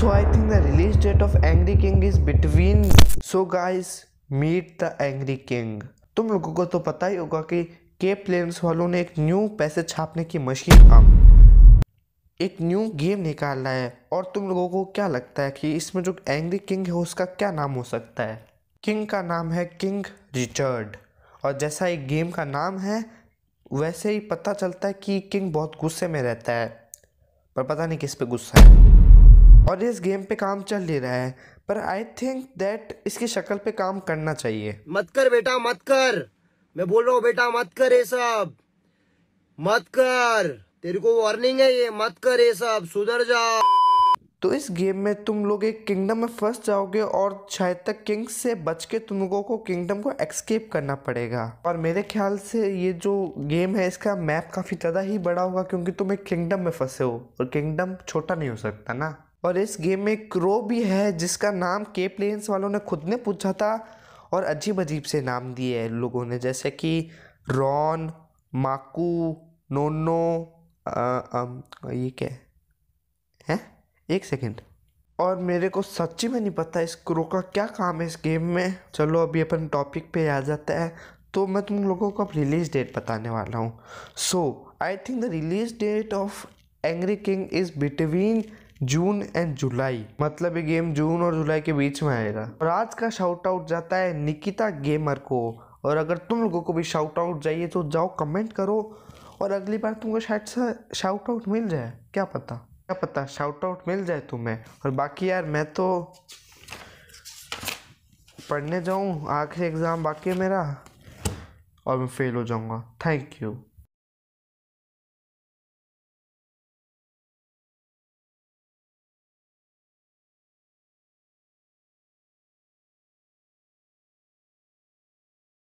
so I think the release date of Angry King is between so guys meet the Angry King तुम लोगों को तो पता ही होगा कि के प्लेन्स वालों ने एक न्यू पैसे छापने की मशीन एक न्यू गेम निकालना है और तुम लोगों को क्या लगता है कि इसमें जो एंग्री किंग है उसका क्या नाम हो सकता है किंग का नाम है किंग रिचर्ड और जैसा एक गेम का नाम है वैसे ही पता चलता है कि किंग बहुत गुस्से में रहता है पर पता नहीं किस पे गुस्सा है और इस गेम पे काम चल ले रहा है पर आई थिंक दैट इसकी शक्ल पे काम करना चाहिए मत कर बेटा मत कर मैं बोल रहा हूँ बेटा मत कर ये सब मत कर तेरे को वार्निंग है ये मत कर ये सब सुधर जा तो इस गेम में तुम लोग एक किंगडम में फंस जाओगे और शायद तक किंग से बच के तुम लोगों को किंगडम को एक्सकेप करना पड़ेगा और मेरे ख्याल से ये जो गेम है इसका मैप काफ़ी ज़्यादा ही बड़ा होगा क्योंकि तुम एक किंगडम में फंसे हो और किंगडम छोटा नहीं हो सकता ना और इस गेम में क्रो भी है जिसका नाम के प्लेन्स वालों ने खुद ने पूछा था और अजीब अजीब से नाम दिए हैं लोगों ने जैसे कि रॉन माकू नोनो आ, आ, ये क्या है एक सेकेंड और मेरे को सच्ची में नहीं पता इस क्रो का क्या काम है इस गेम में चलो अभी अपन टॉपिक पे आ जाता है तो मैं तुम लोगों को अब रिलीज़ डेट बताने वाला हूँ so I think the release date of Angry King is between June and July मतलब ये गेम जून और जुलाई के बीच में आएगा और आज का शाउट आउट जाता है निकिता गेमर को और अगर तुम लोगों को भी शाउट आउट चाहिए तो जाओ कमेंट करो और अगली बार तुमको शायद से शाउट आउट मिल जाए क्या पता क्या पता शाउट आउट मिल जाए तुम्हें और बाकी यार मैं तो पढ़ने जाऊँ आखिरी एग्ज़ाम बाकी है मेरा और मैं फ़ेल हो जाऊँगा थैंक यू